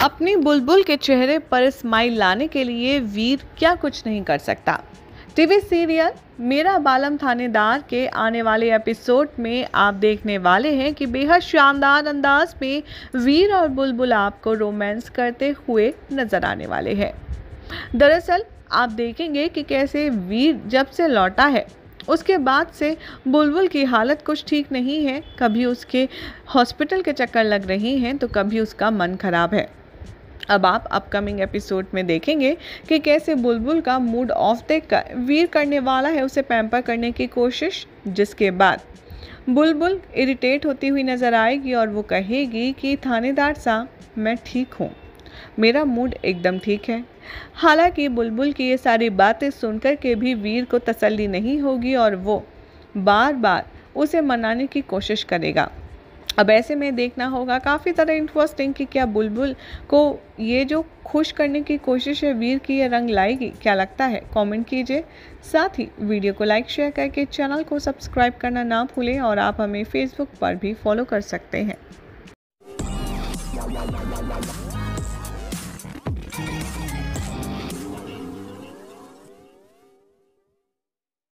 अपनी बुलबुल के चेहरे पर स्माइल लाने के लिए वीर क्या कुछ नहीं कर सकता टीवी सीरियल मेरा बालम थानेदार के आने वाले एपिसोड में आप देखने वाले हैं कि बेहद शानदार अंदाज में वीर और बुलबुल आपको रोमांस करते हुए नजर आने वाले हैं दरअसल आप देखेंगे कि कैसे वीर जब से लौटा है उसके बाद से बुलबुल की हालत कुछ ठीक नहीं है कभी उसके हॉस्पिटल के चक्कर लग रहे हैं तो कभी उसका मन ख़राब है अब आप अपकमिंग एपिसोड में देखेंगे कि कैसे बुलबुल का मूड ऑफ देख कर वीर करने वाला है उसे पैम्पर करने की कोशिश जिसके बाद बुलबुल इरिटेट होती हुई नज़र आएगी और वो कहेगी कि थानेदार सा मैं ठीक हूँ मेरा मूड एकदम ठीक है हालांकि बुलबुल की ये सारी बातें सुनकर के भी वीर को तसल्ली नहीं होगी और वो बार बार उसे मनाने की कोशिश करेगा अब ऐसे में देखना होगा काफ़ी ज़्यादा इंटरेस्टिंग कि क्या बुलबुल को ये जो खुश करने की कोशिश है वीर की ये रंग लाएगी क्या लगता है कमेंट कीजिए साथ ही वीडियो को लाइक शेयर करके चैनल को सब्सक्राइब करना ना भूलें और आप हमें फेसबुक पर भी फॉलो कर सकते हैं